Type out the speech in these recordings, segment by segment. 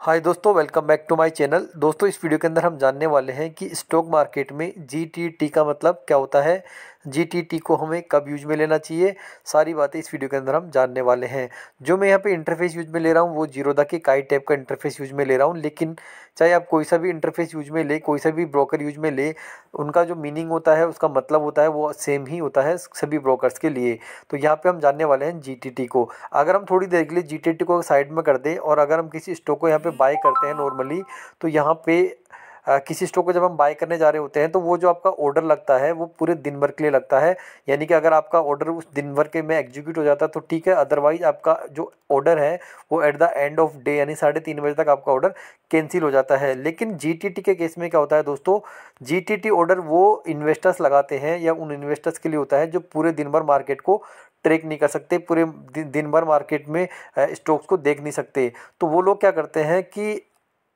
हाय दोस्तों welcome back to my channel दोस्तों इस वीडियो के अंदर हम जानने वाले हैं कि स्टॉक मार्केट में जी टी टी का मतलब क्या होता है जी को हमें कब यूज में लेना चाहिए सारी बातें इस वीडियो के अंदर हम जानने वाले हैं जो मैं यहाँ पे इंटरफेस यूज में ले रहा हूँ वो जीरोदा के काई टाइप का इंटरफेस यूज में ले रहा हूँ लेकिन चाहे आप कोई सा भी इंटरफेस यूज में ले कोई सा भी ब्रोकर यूज में ले उनका जो मीनिंग होता है उसका मतलब होता है वो सेम ही होता है सभी ब्रोकरस के लिए तो यहाँ पर हम जानने वाले हैं जी को अगर हम थोड़ी देर के लिए जी को साइड में कर दें और अगर हम किसी स्टॉक को यहाँ पर बाय करते हैं नॉर्मली तो यहाँ पर किसी स्टॉक को जब हम बाय करने जा रहे होते हैं तो वो जो आपका ऑर्डर लगता है वो पूरे दिन भर के लिए लगता है यानी कि अगर आपका ऑर्डर उस दिन भर के में एग्जीक्यूट हो जाता है तो ठीक है अदरवाइज आपका जो ऑर्डर है वो at the end of day यानी साढ़े तीन बजे तक आपका ऑर्डर कैंसिल हो जाता है लेकिन जी के केस में क्या होता है दोस्तों जी ऑर्डर वो इन्वेस्टर्स लगाते हैं या उन इन्वेस्टर्स के लिए होता है जो पूरे दिन भर मार्केट को ट्रेक नहीं कर सकते पूरे दिन भर मार्केट में स्टॉक्स को देख नहीं सकते तो वो लोग क्या करते हैं कि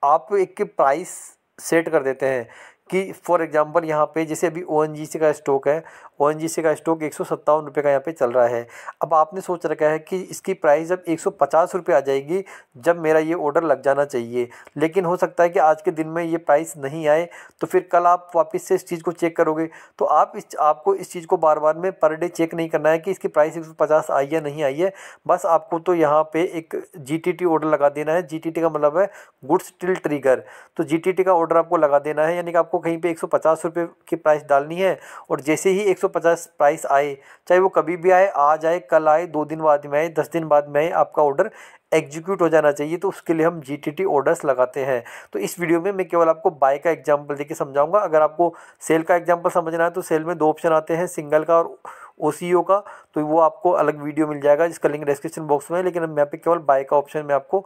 आप एक प्राइस सेट कर देते हैं कि फॉर एग्जांपल यहाँ पे जैसे अभी ओ का स्टॉक है ओ का स्टॉक एक सौ का यहाँ पे चल रहा है अब आपने सोच रखा है कि इसकी प्राइस जब एक सौ आ जाएगी जब मेरा ये ऑर्डर लग जाना चाहिए लेकिन हो सकता है कि आज के दिन में ये प्राइस नहीं आए तो फिर कल आप वापस से इस चीज़ को चेक करोगे तो आप इस आपको इस चीज़ को बार बार में पर डे चेक नहीं करना है कि इसकी प्राइस एक आई है नहीं आई है बस आपको तो यहाँ पर एक जी ऑर्डर लगा देना है जी का मतलब है गुड्स टिल ट्रिगर तो जी का ऑर्डर आपको लगा देना है यानी कि आपको कहीं पे 150 रुपए की प्राइस डालनी है और जैसे ही 150 प्राइस आए चाहे वो कभी भी आए आज आए कल आए दो दिन बाद में आए दस दिन बाद में आए आपका ऑर्डर एग्जीक्यूट हो जाना चाहिए तो उसके लिए हम जी टी ऑर्डर्स लगाते हैं तो इस वीडियो में मैं केवल आपको बाय का एग्जाम्पल देके समझाऊंगा अगर आपको सेल का एग्जाम्पल समझना है तो सेल में दो ऑप्शन आते हैं सिंगल का और ओ e का तो वो आपको अलग वीडियो मिल जाएगा जिसका लिंक डिस्क्रिप्शन बॉक्स में है लेकिन मैं पे केवल बाय का ऑप्शन मैं आपको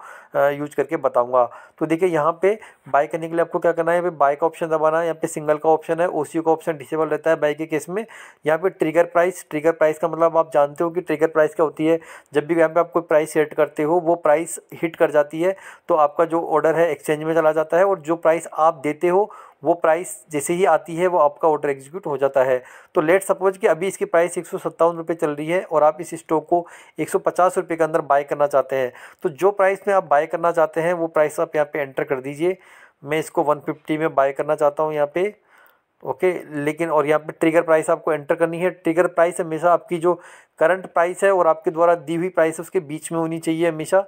यूज करके बताऊंगा तो देखिए यहाँ पे बाय करने के लिए आपको क्या करना है यहाँ पे बाय का ऑप्शन दबाना है यहाँ पे सिंगल का ऑप्शन है ओ e का ऑप्शन डिसेबल रहता है बाय के केस में यहाँ पे ट्रिगर प्राइस ट्रिगर प्राइस का मतलब आप जानते हो कि ट्रिगर प्राइस क्या होती है जब भी यहाँ पे आप कोई प्राइस सेट करते हो वो प्राइस हिट कर जाती है तो आपका जो ऑर्डर है एक्सचेंज में चला जाता है और जो प्राइस आप देते हो वो प्राइस जैसे ही आती है वो आपका ऑर्डर एग्जीक्यूट हो जाता है तो लेट सपोज कि अभी इसकी प्राइस एक सौ चल रही है और आप इस स्टॉक को एक रुपए के अंदर बाय करना चाहते हैं तो जो प्राइस में आप बाय करना चाहते हैं वो प्राइस आप यहाँ पर एंटर कर दीजिए मैं इसको 150 में बाय करना चाहता हूँ यहाँ पे ओके लेकिन और यहाँ पे ट्रिगर प्राइस आपको एंटर करनी है ट्रिगर प्राइस हमेशा आपकी जो करंट प्राइस है और आपके द्वारा दी हुई प्राइस उसके बीच में होनी चाहिए हमेशा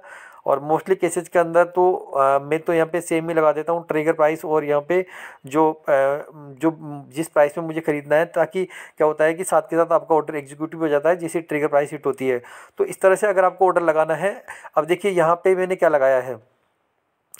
और मोस्टली केसेज के अंदर तो आ, मैं तो यहाँ पे सेम ही लगा देता हूँ ट्रिगर प्राइस और यहाँ पे जो आ, जो जिस प्राइस में मुझे ख़रीदना है ताकि क्या होता है कि साथ के साथ आपका ऑर्डर एग्जीक्यूटिव हो जाता है जिससे ट्रिगर प्राइस हिट होती है तो इस तरह से अगर आपको ऑर्डर लगाना है अब देखिए यहाँ पर मैंने क्या लगाया है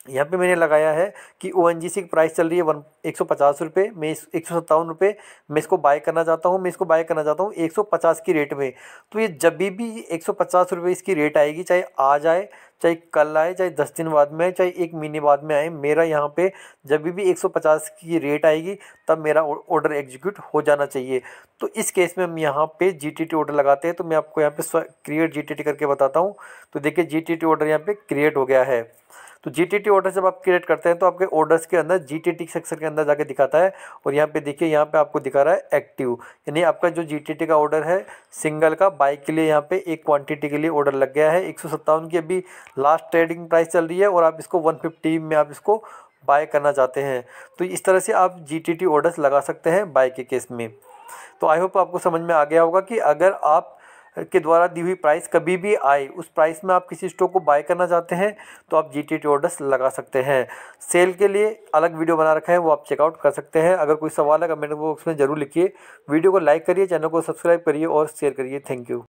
यहाँ पे मैंने लगाया है कि ओ एन जी सी की प्राइस चल रही है वन एक सौ पचास रुपये मैं इस एक सौ सत्तावन रुपये मैं इसको बाय करना चाहता हूँ मैं इसको बाय करना चाहता हूँ एक सौ पचास की रेट में तो ये जब भी एक सौ पचास रुपये इसकी रेट आएगी चाहे आज आए चाहे कल आए चाहे दस दिन बाद में आए चाहे एक महीने बाद में आए मेरा यहाँ पर जब भी एक सौ पचास की रेट आएगी तब मेरा ऑर्डर एग्जीक्यूट हो जाना चाहिए तो इस केस में हम यहाँ पर जी टी टी ऑर्डर लगाते हैं तो मैं आपको यहाँ पर क्रिएट जी टी टी करके बताता हूँ तो देखिए जी टी टी ऑर्डर यहाँ पर क्रिएट हो गया है तो जी ऑर्डर जब आप क्रिएट करते हैं तो आपके ऑर्डर्स के अंदर जी टी सेक्शन के अंदर जाके दिखाता है और यहाँ पे देखिए यहाँ पे आपको दिखा रहा है एक्टिव यानी आपका जो जी का ऑर्डर है सिंगल का बाइक के लिए यहाँ पे एक क्वांटिटी के लिए ऑर्डर लग गया है एक की अभी लास्ट ट्रेडिंग प्राइस चल रही है और आप इसको वन में आप इसको बाय करना चाहते हैं तो इस तरह से आप जी टी ऑर्डर्स लगा सकते हैं बाय के केस में तो आई होप आपको समझ में आ गया होगा कि अगर आप के द्वारा दी हुई प्राइस कभी भी आए उस प्राइस में आप किसी स्टॉक को बाय करना चाहते हैं तो आप जी टी ऑर्डर्स लगा सकते हैं सेल के लिए अलग वीडियो बना रखा है वो आप चेकआउट कर सकते हैं अगर कोई सवाल है कमेंट बॉक्स में ज़रूर लिखिए वीडियो को लाइक करिए चैनल को सब्सक्राइब करिए और शेयर करिए थैंक यू